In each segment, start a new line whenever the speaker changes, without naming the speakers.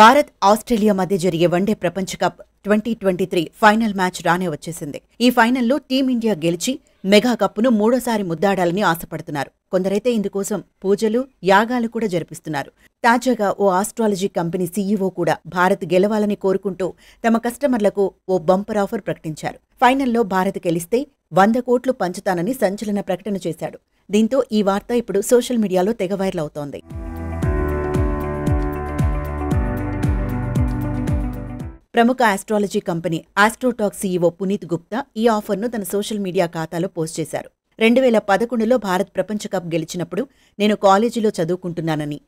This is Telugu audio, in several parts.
భారత్ ఆస్ట్రేలియా మధ్య జరిగే వన్డే ప్రపంచ cup twenty twenty three final match రానే వచ్చేసింది ఈ ఫైనల్లో టీమిండియా గెలిచి మెగా కప్పును మూడోసారి ముద్దాడాలని ఆశపడుతున్నారు కొందరైతే ఇందుకోసం పూజలు యాగాలు కూడా జరిపిస్తున్నారు తాజాగా ఓ ఆస్ట్రాలజీ కంపెనీ సీఈఓ కూడా భారత్ గెలవాలని కోరుకుంటూ తమ కస్టమర్లకు ఓ బంపర్ ఆఫర్ ప్రకటించారు ఫైనల్లో భారత్ గెలిస్తే వంద కోట్లు పంచుతానని సంచలన ప్రకటన చేశాడు దీంతో ఈ వార్త ఇప్పుడు సోషల్ మీడియాలో తెగ వైరల్ అవుతోంది ప్రముఖ astrology company Astrotalk CEO Puneet Gupta ఈ ఆఫర్ను తన సోషల్ మీడియా ఖాతాలో పోస్ట్ చేశారు రెండు వేల పదకొండులో భారత్ ప్రపంచ కప్ గెలిచినప్పుడు నేను కాలేజీలో చదువుకుంటున్నానని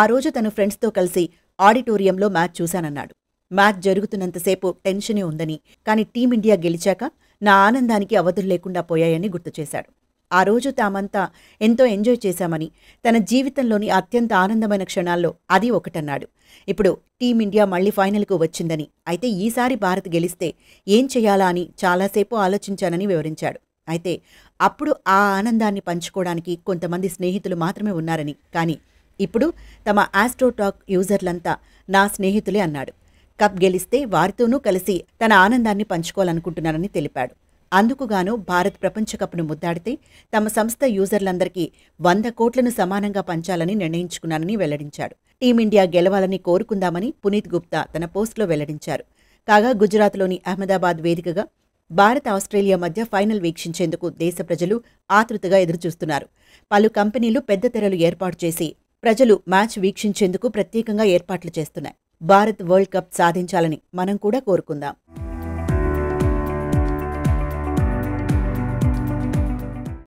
ఆ రోజు తను ఫ్రెండ్స్తో కలిసి ఆడిటోరియంలో మ్యాచ్ చూశానన్నాడు మ్యాచ్ జరుగుతున్నంతసేపు టెన్షనే ఉందని కానీ టీమిండియా గెలిచాక నా ఆనందానికి అవధులు లేకుండా పోయాయని గుర్తు చేశాడు ఆ రోజు తామంతా ఎంతో ఎంజాయ్ చేశామని తన జీవితంలోని అత్యంత ఆనందమైన క్షణాల్లో అది ఒకటన్నాడు ఇప్పుడు టీమిండియా మళ్లీ ఫైనల్కు వచ్చిందని అయితే ఈసారి భారత్ గెలిస్తే ఏం చేయాలా అని చాలాసేపు ఆలోచించానని వివరించాడు అయితే అప్పుడు ఆ ఆనందాన్ని పంచుకోవడానికి కొంతమంది స్నేహితులు మాత్రమే ఉన్నారని కానీ ఇప్పుడు తమ ఆస్ట్రోటాక్ యూజర్లంతా నా స్నేహితులే అన్నాడు కప్ గెలిస్తే వారితోనూ కలిసి తన ఆనందాన్ని పంచుకోవాలనుకుంటున్నారని తెలిపాడు అందుకుగాను భారత్ ప్రపంచకప్ను ముద్దాడితే తమ సంస్థ యూజర్లందరికీ వంద కోట్లను సమానంగా పంచాలని నిర్ణయించుకున్నానని వెల్లడించాడు టీమిండియా గెలవాలని కోరుకుందామని పునీత్ గుప్తా తన పోస్టులో వెల్లడించారు కాగా గుజరాత్లోని అహ్మదాబాద్ వేదికగా భారత్ ఆస్ట్రేలియా మధ్య ఫైనల్ వీక్షించేందుకు దేశ ప్రజలు ఆతృతగా ఎదురుచూస్తున్నారు పలు కంపెనీలు పెద్ద తెరలు ఏర్పాటు చేసి ప్రజలు మ్యాచ్ వీక్షించేందుకు ప్రత్యేకంగా ఏర్పాట్లు చేస్తున్నాయి భారత్ వరల్డ్ కప్ సాధించాలని మనం కూడా కోరుకుందాం